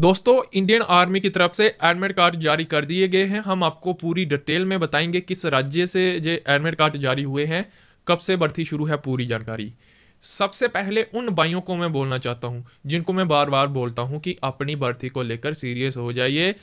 दोस्तों Indian army की तरफ से एडमिट कार्ड जारी कर दिए गए हैं हम आपको पूरी डिटेल में बताएंगे किस राज्य से ये एडमिट कार्ड जारी हुए हैं कब से भर्ती शुरू है पूरी जानकारी सबसे पहले उन भाइयों को मैं बोलना चाहता हूं जिनको मैं बार बार बोलता हूं कि अपनी भर्ती को लेकर सीरियस हो जाइए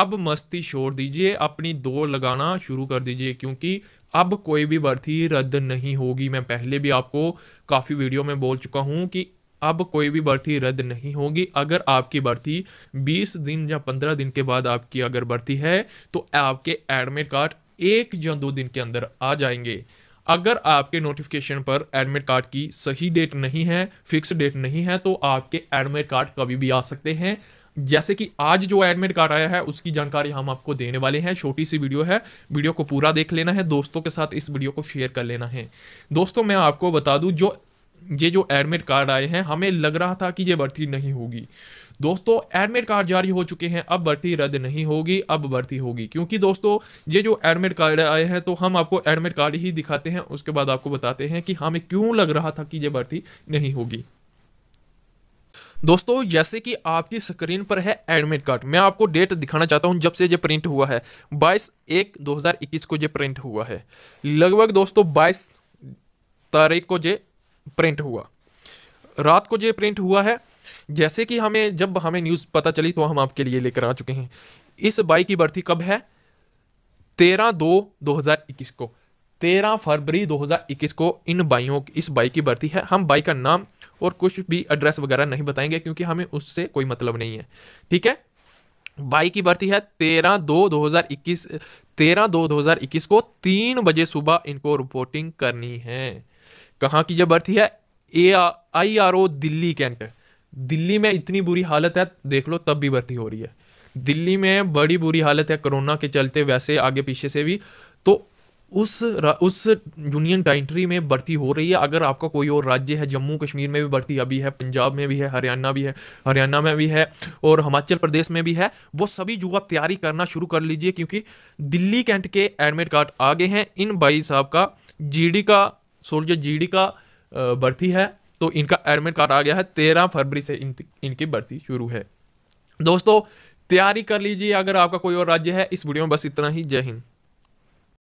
अब मस्ती छोड़ दीजिए अपनी दौड़ लगाना शुरू कर दीजिए क्योंकि अब कोई भी भर्ती रद्द नहीं होगी मैं पहले भी आपको काफ़ी वीडियो में बोल चुका हूँ कि अब कोई भी भर्ती रद्द नहीं होगी अगर आपकी भर्ती 20 दिन या 15 दिन के बाद आपकी अगर भर्ती है तो आपके एडमिट कार्ड एक या दो दिन के अंदर आ जाएंगे अगर आपके नोटिफिकेशन पर एडमिट कार्ड की सही डेट नहीं है फिक्स डेट नहीं है तो आपके एडमिट कार्ड कभी भी आ सकते हैं जैसे कि आज जो एडमिट कार्ड आया है उसकी जानकारी हम आपको देने वाले हैं छोटी सी वीडियो है वीडियो को पूरा देख लेना है दोस्तों के साथ इस वीडियो को शेयर कर लेना है दोस्तों मैं आपको बता दूं जो ये जो एडमिट कार्ड आए हैं हमें लग रहा था कि ये भर्ती नहीं होगी दोस्तों एडमिट कार्ड जारी हो चुके हैं अब भर्ती रद्द नहीं होगी अब भर्ती होगी क्योंकि दोस्तों ये जो एडमिट कार्ड आए हैं तो हम आपको एडमिट कार्ड ही दिखाते हैं उसके बाद आपको बताते हैं कि हमें क्यों लग रहा था कि ये भर्ती नहीं होगी दोस्तों जैसे कि आपकी स्क्रीन पर है एडमिट कार्ड मैं आपको डेट दिखाना चाहता हूं जब से ये प्रिंट हुआ है 22 एक 2021 को ये प्रिंट हुआ है लगभग दोस्तों 22 तारीख को ये प्रिंट हुआ रात को जो प्रिंट हुआ है जैसे कि हमें जब हमें न्यूज़ पता चली तो हम आपके लिए लेकर आ चुके हैं इस बाई की भर्ती कब है तेरह दो दो हज़ार इक्कीस को तेरह फरवरी दो हज़ार इक्कीस को इन बाइयों इस बाई की भर्ती है हम बाई का नाम और कुछ भी एड्रेस वगैरह नहीं बताएंगे क्योंकि हमें उससे कोई मतलब नहीं है ठीक है बाई की भर्ती है तेरह दो दो हज़ार इक्कीस तेरह दो दो हज़ार इक्कीस को तीन बजे सुबह इनको रिपोर्टिंग करनी है कहाँ की जब भर्ती है A I R O Delhi cantt Delhi में इतनी बुरी हालत है देख लो तब भी भर्ती हो रही है दिल्ली में बड़ी बुरी हालत है कोरोना के चलते वैसे आगे पीछे से भी तो उस उस यूनियन टेरिटरी में भर्ती हो रही है अगर आपका कोई और राज्य है जम्मू कश्मीर में भी भर्ती अभी है पंजाब में भी है हरियाणा भी है हरियाणा में भी है और हिमाचल प्रदेश में भी है वो सभी युवा तैयारी करना शुरू कर लीजिए क्योंकि दिल्ली कैंट के एडमिट कार्ड आगे हैं इन भाई साहब का जीडी का सोल्जर जीडी का भर्ती है तो इनका एडमिट कार्ड आ गया है तेरह फरवरी से इन इनकी भर्ती शुरू है दोस्तों तैयारी कर लीजिए अगर आपका कोई और राज्य है इस वीडियो में बस इतना ही जय हिंद